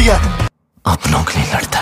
दिया अपनों के लिए लड़ता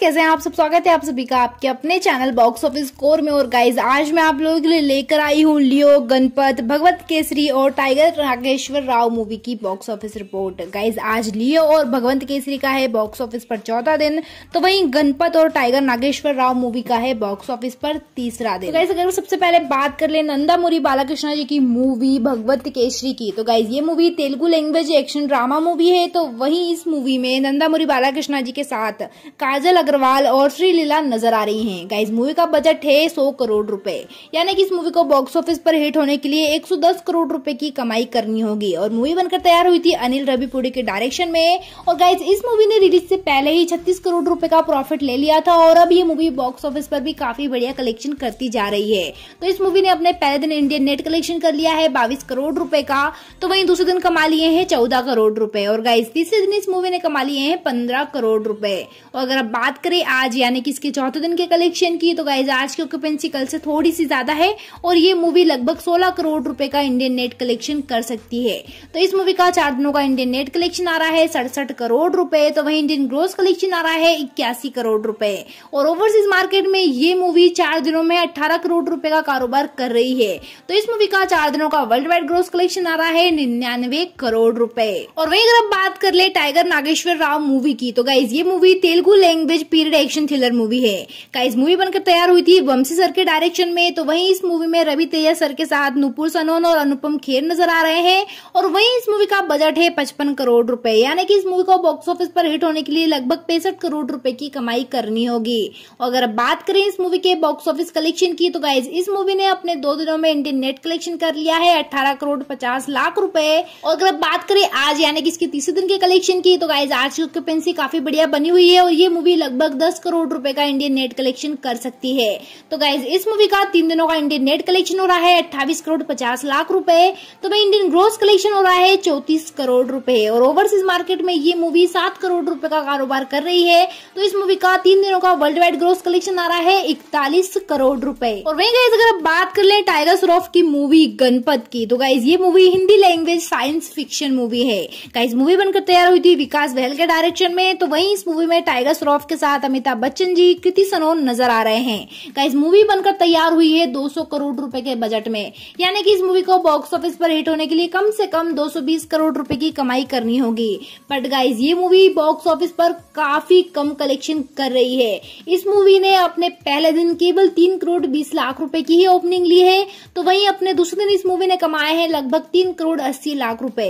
गाइज कैसे हैं आप सब स्वागत है आप सभी का आपके अपने चैनल बॉक्स ऑफिस कोर में और गाइज आज मैं आप लोगों के लिए लेकर आई हूँ लियो गणपत भगवत केसरी और टाइगर नागेश्वर राव मूवी की बॉक्स ऑफिस रिपोर्ट गाइज आज लियो और भगवंत केसरी का है बॉक्स ऑफिस पर चौथा दिन तो वही गणपत और टाइगर नागेश्वर राव मूवी का है बॉक्स ऑफिस पर तीसरा दिन गाइज तो अगर सबसे पहले बात कर ले नंदामुरी बालाकृष्णा जी की मूवी भगवत केसरी की तो गाइज ये movie Telugu language action drama movie है तो वही इस मूवी में नंदामुरी बालाकृष्णा जी के साथ काजल अग्रवाल अग्रवाल और श्रीलीला नजर आ रही हैं गाइस मूवी का बजट है 100 करोड़ रुपए यानी कि इस मूवी को बॉक्स ऑफिस पर हिट होने के लिए 110 करोड़ रुपए की कमाई करनी होगी और मूवी बनकर तैयार हुई थी अनिल रविपुरी के डायरेक्शन में और गाइज इस मूवी ने रिलीज से पहले ही छत्तीस करोड़ रूपए का प्रॉफिट ले लिया था और अब ये मूवी बॉक्स ऑफिस पर भी काफी बढ़िया कलेक्शन करती जा रही है तो इस मूवी ने अपने पहले दिन इंडियन नेट कलेक्शन कर लिया है बाईस करोड़ रूपए का तो वही दूसरे दिन कमा लिए हैं चौदह करोड़ रूपए और गाइज तीसरे दिन इस मूवी ने कमा लिए हैं पंद्रह करोड़ रुपए और अगर अब बात बात करें आज यानी कि इसके चौथे दिन के कलेक्शन की तो गाइज आज की ऑक्यूपेंसी कल से थोड़ी सी ज्यादा है और ये मूवी लगभग 16 करोड़ रुपए का इंडियन नेट कलेक्शन कर सकती है तो इस मूवी का चार दिनों का इंडियन नेट कलेक्शन आ रहा है सड़सठ करोड़ रुपए तो वही इंडियन ग्रोस कलेक्शन आ रहा है इक्यासी करोड़ रुपए और ओवरसीज मार्केट में ये मूवी चार दिनों में अट्ठारह करोड़ रुपए का कारोबार कर रही है तो इस मूवी का चार दिनों का वर्ल्ड वाइड ग्रोस कलेक्शन आ रहा है निन्यानवे करोड़ रुपए और वही अगर आप बात कर ले टाइगर नागेश्वर राव मूवी की तो गाइज ये मूवी तेलुगु लैंग्वेज एक पीरियड एक्शन थ्रिलर मूवी है का इस मूवी बनकर तैयार हुई थी वंशी सर के डायरेक्शन में तो वहीं इस मूवी में रवि तेजा सर के साथ नुपुर सनोन और अनुपम खेर नजर आ रहे हैं और वहीं इस मूवी का बजट है पचपन करोड़ रुपए यानी कि इस मूवी को बॉक्स ऑफिस पर हिट होने के लिए लगभग पैंसठ करोड़ रुपए की कमाई करनी होगी और अगर बात करें इस मूवी के बॉक्स ऑफिस कलेक्शन की तो गाइज इस मूवी ने अपने दो दिनों में इंडियन नेट कलेक्शन कर लिया है अठारह करोड़ पचास लाख रूपए और अगर बात करें आज यानी कि इसके तीसरे दिन के कलेक्शन की तो गाइज आज की ऑक्यूपेंसी काफी बढ़िया बनी हुई है और ये मूवी लगभग लगभग दस करोड़ रुपए का इंडियन नेट कलेक्शन कर सकती है तो गाइज इस मूवी का तीन दिनों का इंडियन नेट कलेक्शन हो रहा है अट्ठाईस करोड़ पचास लाख रूपए तो वही इंडियन ग्रोस कलेक्शन हो रहा है चौतीस करोड़ रूपए और ओवरसीज मार्केट में ये मूवी सात करोड़ रूपए का कारोबार कर रही है तो इस मूवी का तीन दिनों का वर्ल्ड वाइड ग्रोस कलेक्शन आ रहा है इकतालीस करोड़ रूपए और वही गाइज अगर आप बात कर ले टाइगर श्रॉफ की मूवी गणपत की तो गाइज ये movie Hindi language science fiction movie है गाइज मूवी बनकर तैयार हुई थी विकास बहल के डायरेक्शन में तो वही इस मूवी में टाइगर श्रॉफ के साथ साथ अमिताभ बच्चन जी कृति सनोन नजर आ रहे हैं गाइस मूवी बनकर तैयार हुई है 200 करोड़ रुपए के बजट में यानी कि इस मूवी को बॉक्स ऑफिस पर हिट होने के लिए कम से कम 220 करोड़ रुपए की कमाई करनी होगी बट गाइज ये मूवी बॉक्स ऑफिस पर काफी कम कलेक्शन कर रही है इस मूवी ने अपने पहले दिन केवल तीन करोड़ बीस लाख रूपए की ही ओपनिंग ली है तो वही अपने दूसरे दिन इस मूवी ने कमाए हैं लगभग तीन करोड़ अस्सी लाख रूपए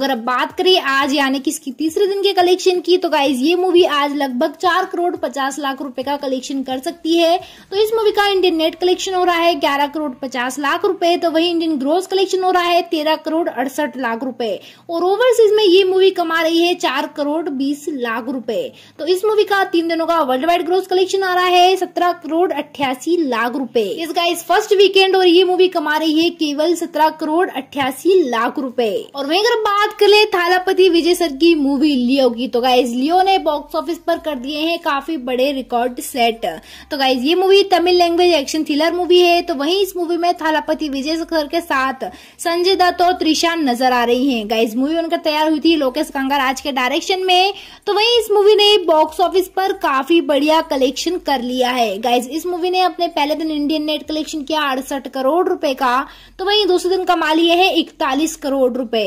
अगर अब बात करें आज यानी कि इसकी तीसरे दिन के कलेक्शन की तो गाइज ये मूवी आज लगभग चार करोड़ पचास लाख रुपए का कलेक्शन कर सकती है तो इस मूवी का इंडियन नेट कलेक्शन हो रहा है ग्यारह करोड़ पचास लाख रुपए तो वही इंडियन ग्रोस कलेक्शन हो रहा है तेरह करोड़ अड़सठ लाख रुपए और ओवरसीज में ये मूवी कमा रही है चार करोड़ बीस लाख रुपए तो इस मूवी का तीन दिनों का वर्ल्ड वाइड ग्रोस कलेक्शन आ रहा है सत्रह करोड़ अट्ठासी लाख रूपए इसका इस फर्स्ट वीकेंड और ये मूवी कमा रही है केवल सत्रह करोड़ अट्ठासी लाख रूपए और वही अगर बात कर ले थालापति विजय सर की मूवी लियो की तो गाइज लियो ने बॉक्स ऑफिस पर कर दिए हैं काफी बड़े रिकॉर्ड सेट तो गाइज ये movie Tamil language action thriller movie है तो वहीं इस मूवी में थालापति विजय सखर के साथ संजय दत्त और त्रिशा नजर आ रही हैं गाइज मूवी उनका तैयार हुई थी लोकेश आज के डायरेक्शन में तो वहीं इस मूवी ने बॉक्स ऑफिस पर काफी बढ़िया कलेक्शन कर लिया है गाइज इस मूवी ने अपने पहले दिन इंडियन नेट कलेक्शन किया अड़सठ करोड़ रुपए का तो वही दूसरे दिन कमा लिया है इकतालीस करोड़ रुपए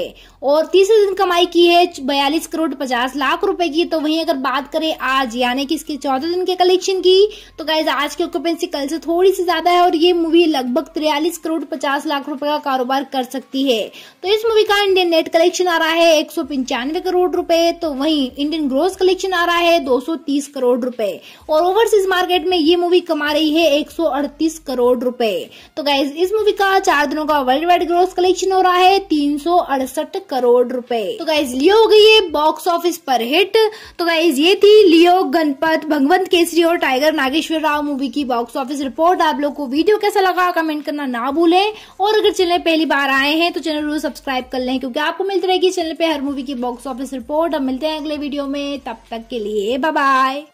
और तीसरे दिन कमाई की है बयालीस करोड़ पचास लाख रुपए की तो वहीं अगर बात करें आज यानी कि इसके चौदह दिन के कलेक्शन की तो गाइज आज की ऑक्यूपेंसी कल से थोड़ी सी ज्यादा है और ये मूवी लगभग तिरयालीस करोड़ पचास लाख रुपए का कारोबार कर सकती है तो इस मूवी का इंडियन नेट कलेक्शन आ रहा है एक करोड़ रूपए तो वही इंडियन ग्रोस कलेक्शन आ रहा है दो करोड़ रूपए और ओवरसीज मार्केट में ये मूवी कमा रही है एक करोड़ रूपए तो गाइज इस मूवी का चार दिनों का वर्ल्ड वाइड ग्रोस कलेक्शन हो रहा है तीन करोड़ रुपए तो गाइज लियो हो गई है बॉक्स ऑफिस पर हिट तो गाइज ये थी लियो गणपत भगवंत केसरी और टाइगर नागेश्वर राव मूवी की बॉक्स ऑफिस रिपोर्ट आप लोग को वीडियो कैसा लगा कमेंट करना ना भूलें और अगर चैनल पहली बार आए हैं तो चैनल जरूर सब्सक्राइब कर लें क्योंकि आपको मिलती रहेगी चैनल पे हर मूवी की बॉक्स ऑफिस रिपोर्ट अब मिलते हैं अगले वीडियो में तब तक के लिए बाय